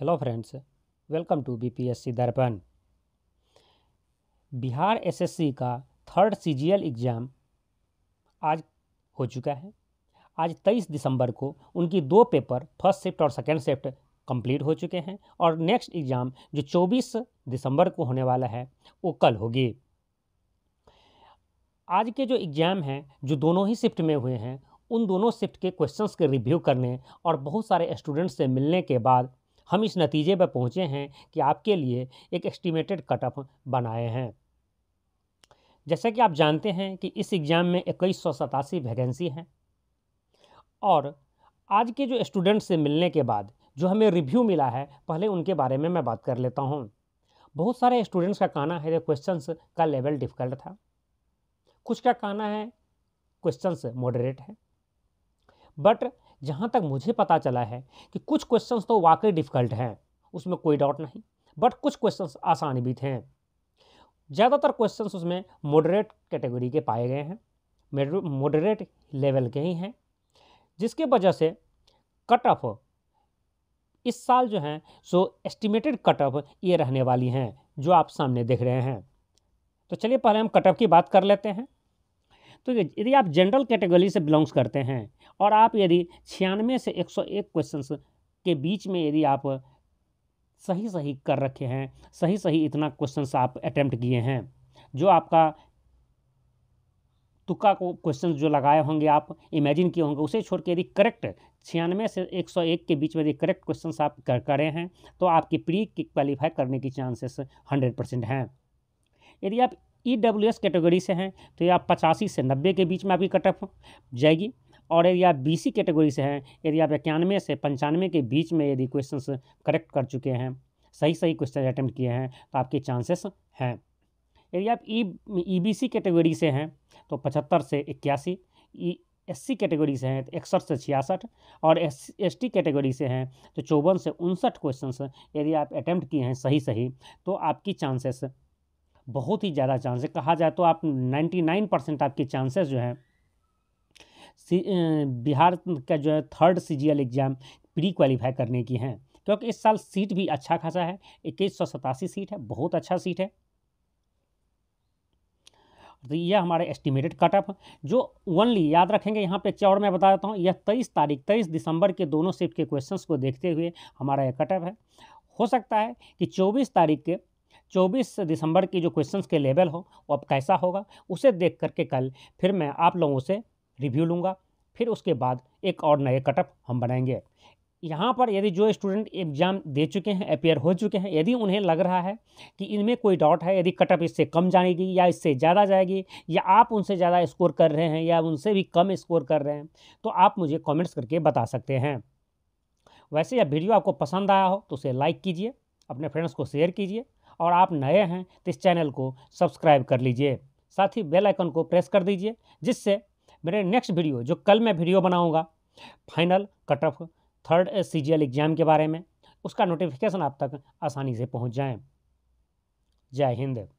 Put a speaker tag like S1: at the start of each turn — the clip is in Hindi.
S1: hello friends welcome to BPSC Darpan Bihar SSC का थर्ड सीजीएल एग्ज़ाम आज हो चुका है आज 23 दिसंबर को उनकी दो पेपर फर्स्ट शिफ्ट और सेकेंड शिफ्ट कंप्लीट हो चुके हैं और नेक्स्ट एग्ज़ाम जो 24 दिसंबर को होने वाला है वो कल होगी आज के जो एग्ज़ाम हैं जो दोनों ही शिफ्ट में हुए हैं उन दोनों शिफ्ट के क्वेश्चंस के रिव्यू करने और बहुत सारे स्टूडेंट्स से मिलने के बाद हम इस नतीजे पर पहुँचे हैं कि आपके लिए एक एस्टिमेटेड कट ऑफ बनाए हैं जैसा कि आप जानते हैं कि इस एग्ज़ाम में इक्कीस सौ सतासी वैकेंसी हैं और आज के जो स्टूडेंट से मिलने के बाद जो हमें रिव्यू मिला है पहले उनके बारे में मैं बात कर लेता हूँ बहुत सारे स्टूडेंट्स का कहना है कि क्वेश्चंस का लेवल डिफ़िकल्ट था कुछ का कहना है क्वेश्चंस मॉडरेट है बट जहाँ तक मुझे पता चला है कि कुछ क्वेश्चंस तो वाकई डिफ़िकल्ट हैं उसमें कोई डाउट नहीं बट कुछ क्वेश्चंस आसान भी थे ज़्यादातर क्वेश्चंस उसमें मॉडरेट कैटेगरी के पाए गए हैं मॉडरेट लेवल के ही हैं जिसके वजह से कट ऑफ इस साल जो हैं सो एस्टिमेटेड कट ऑफ ये रहने वाली हैं जो आप सामने देख रहे हैं तो चलिए पहले हम कट ऑफ की बात कर लेते हैं तो यदि आप जनरल कैटेगरी से बिलोंग्स करते हैं और आप यदि छियानवे से एक सौ एक क्वेश्चंस के बीच में यदि आप सही सही कर रखे हैं सही सही इतना क्वेश्चंस आप अटैम्प्ट किए हैं जो आपका तुक्का को क्वेश्चन जो लगाए होंगे आप इमेजिन किए होंगे उसे छोड़ के यदि करेक्ट छियानवे से एक सौ एक के बीच में यदि करेक्ट क्वेश्चन आप कर करें हैं तो आपकी प्री की क्वालिफाई करने की चांसेस हंड्रेड परसेंट हैं यदि आप ई डब्ल्यू एस कैटेगरी से हैं तो ये आप पचासी से नब्बे के बीच में आपकी कट ऑफ जाएगी और यदि आप बी सी कैटेगरी से हैं यदि आप इक्यानवे से पंचानवे के बीच में यदि क्वेश्चन करेक्ट कर चुके हैं सही सही क्वेश्चन अटैम्प्ट किए हैं तो आपके चांसेस हैं यदि आप ई ई बी सी कैटेगरी से हैं तो पचहत्तर से इक्यासी ई एस सी कैटेगरी से हैं तो इकसठ से छियासठ और एस एस टी कैटेगरी से हैं तो चौवन से उनसठ क्वेश्चन यदि आप अटैम्प्ट किए हैं सही सही तो आपकी चांसेस बहुत ही ज़्यादा चांस है कहा जाए तो आप नाइन्टी नाइन परसेंट आपके चांसेस जो हैं बिहार का जो है third CGL exam pre qualify करने की हैं क्योंकि इस साल सीट भी अच्छा खासा है इक्कीस सौ सतासी सीट है बहुत अच्छा सीट है तो यह हमारे एस्टिमेटेड कट ऑफ जो ओनली याद रखेंगे यहाँ पे एक और मैं बता देता हूँ यह तेईस तारीख तेईस दिसंबर के दोनों शिफ्ट के क्वेश्चंस को देखते हुए हमारा यह कट ऑफ है हो सकता है कि चौबीस तारीख के 24 दिसंबर की जो क्वेश्चंस के लेवल हो वो अब कैसा होगा उसे देख करके कल फिर मैं आप लोगों से रिव्यू लूँगा फिर उसके बाद एक और नए कटअप हम बनाएंगे यहाँ पर यदि जो स्टूडेंट एग्जाम दे चुके हैं अपेयर हो चुके हैं यदि उन्हें लग रहा है कि इनमें कोई डाउट है यदि कटअप इससे कम जाएगी या इससे ज़्यादा जाएगी या आप उनसे ज़्यादा स्कोर कर रहे हैं या उनसे भी कम स्कोर कर रहे हैं तो आप मुझे कमेंट्स करके बता सकते हैं वैसे यह वीडियो आपको पसंद आया हो तो उसे लाइक कीजिए अपने फ्रेंड्स को शेयर कीजिए और आप नए हैं तो इस चैनल को सब्सक्राइब कर लीजिए साथ ही बेल आइकन को प्रेस कर दीजिए जिससे मेरे नेक्स्ट वीडियो जो कल मैं वीडियो बनाऊंगा final cut off third CGL exam के बारे में उसका नोटिफिकेशन आप तक आसानी से पहुंच जाए जय हिंद